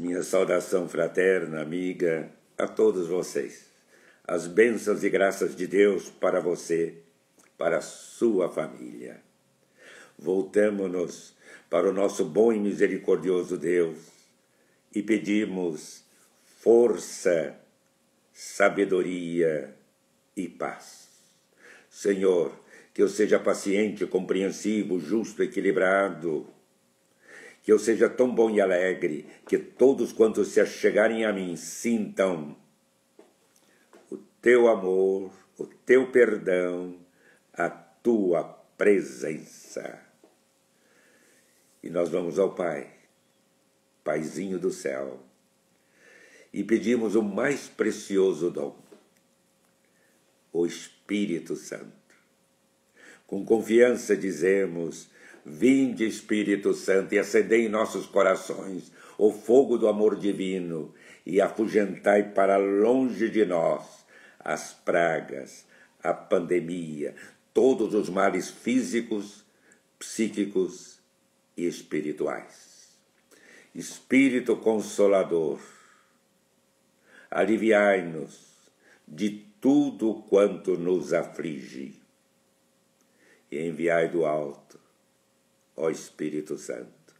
Minha saudação fraterna, amiga, a todos vocês. As bênçãos e graças de Deus para você, para a sua família. Voltamos-nos para o nosso bom e misericordioso Deus e pedimos força, sabedoria e paz. Senhor, que eu seja paciente, compreensivo, justo, equilibrado que eu seja tão bom e alegre, que todos quantos se chegarem a mim sintam o teu amor, o teu perdão, a tua presença. E nós vamos ao Pai, Paizinho do céu, e pedimos o mais precioso dom, o Espírito Santo. Com confiança dizemos: Vinde, Espírito Santo, e acendei em nossos corações o fogo do amor divino, e afugentai para longe de nós as pragas, a pandemia, todos os males físicos, psíquicos e espirituais. Espírito Consolador, aliviai-nos de tudo quanto nos aflige e enviai do alto ó Espírito Santo,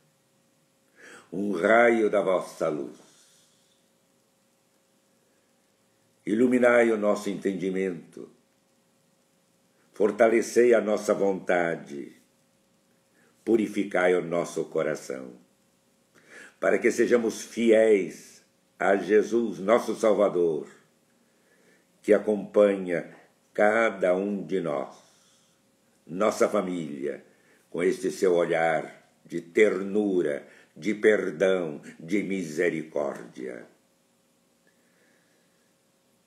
um raio da vossa luz. Iluminai o nosso entendimento, fortalecei a nossa vontade, purificai o nosso coração, para que sejamos fiéis a Jesus, nosso Salvador, que acompanha cada um de nós, nossa família, com este seu olhar de ternura, de perdão, de misericórdia.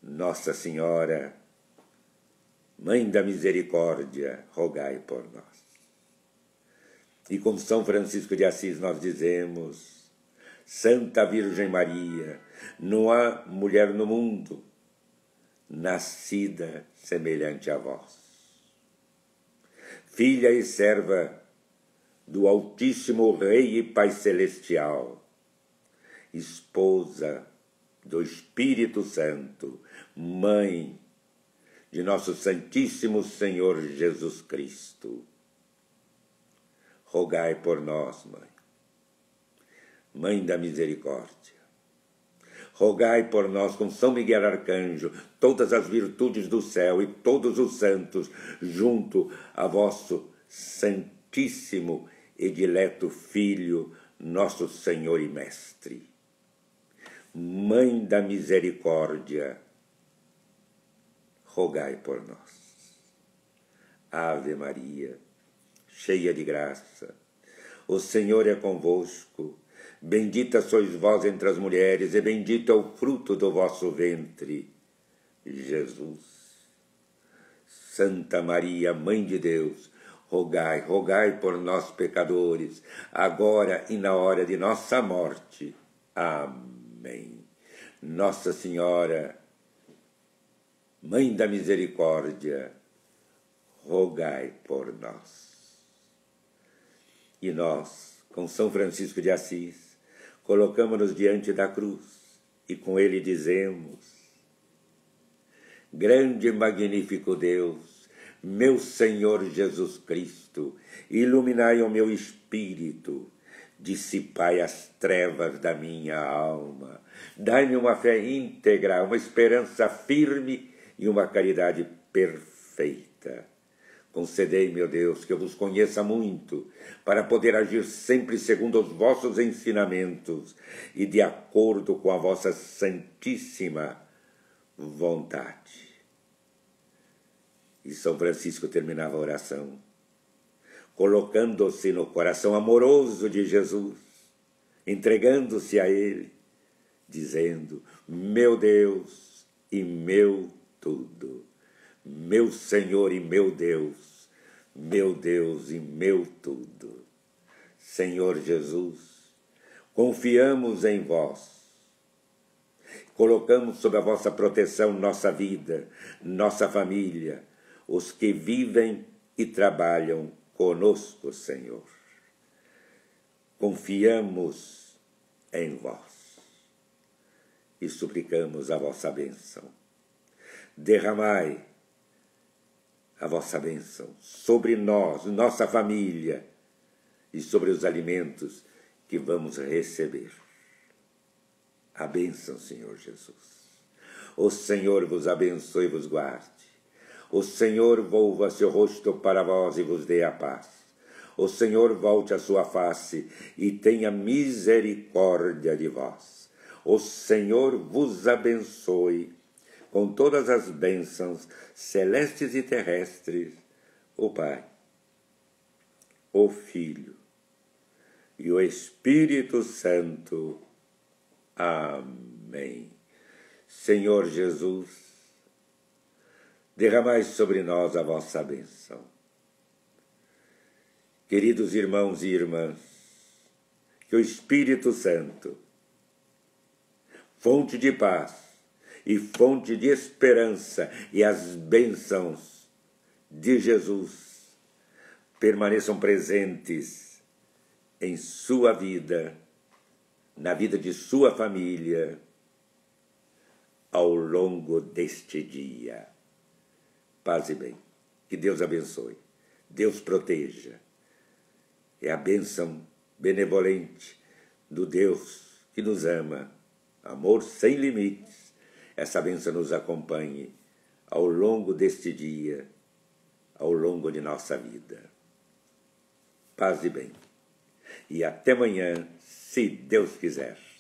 Nossa Senhora, Mãe da Misericórdia, rogai por nós. E como São Francisco de Assis nós dizemos, Santa Virgem Maria, não há mulher no mundo nascida semelhante a vós filha e serva do Altíssimo Rei e Pai Celestial, esposa do Espírito Santo, mãe de nosso Santíssimo Senhor Jesus Cristo. Rogai por nós, mãe, mãe da misericórdia rogai por nós com São Miguel Arcanjo, todas as virtudes do céu e todos os santos, junto a vosso Santíssimo e dileto Filho, nosso Senhor e Mestre. Mãe da Misericórdia, rogai por nós. Ave Maria, cheia de graça, o Senhor é convosco. Bendita sois vós entre as mulheres, e bendito é o fruto do vosso ventre, Jesus. Santa Maria, Mãe de Deus, rogai, rogai por nós, pecadores, agora e na hora de nossa morte. Amém. Nossa Senhora, Mãe da Misericórdia, rogai por nós. E nós, com São Francisco de Assis, colocamos-nos diante da cruz e com ele dizemos: Grande e magnífico Deus, meu Senhor Jesus Cristo, iluminai o meu espírito, dissipai as trevas da minha alma, dai-me uma fé íntegra, uma esperança firme e uma caridade perfeita. Concedei, meu Deus, que eu vos conheça muito, para poder agir sempre segundo os vossos ensinamentos e de acordo com a vossa santíssima vontade. E São Francisco terminava a oração, colocando-se no coração amoroso de Jesus, entregando-se a Ele, dizendo: Meu Deus e meu tudo meu Senhor e meu Deus, meu Deus e meu tudo. Senhor Jesus, confiamos em vós. Colocamos sob a vossa proteção nossa vida, nossa família, os que vivem e trabalham conosco, Senhor. Confiamos em vós e suplicamos a vossa bênção. Derramai a vossa bênção sobre nós, nossa família e sobre os alimentos que vamos receber. A bênção, Senhor Jesus. O Senhor vos abençoe e vos guarde. O Senhor volva seu rosto para vós e vos dê a paz. O Senhor volte a sua face e tenha misericórdia de vós. O Senhor vos abençoe com todas as bênçãos celestes e terrestres, o Pai, o Filho e o Espírito Santo. Amém. Senhor Jesus, derramai sobre nós a vossa bênção. Queridos irmãos e irmãs, que o Espírito Santo, fonte de paz, e fonte de esperança, e as bênçãos de Jesus permaneçam presentes em sua vida, na vida de sua família, ao longo deste dia. Paz e bem. Que Deus abençoe. Deus proteja. É a bênção benevolente do Deus que nos ama. Amor sem limites essa bênção nos acompanhe ao longo deste dia, ao longo de nossa vida. Paz e bem. E até amanhã, se Deus quiser.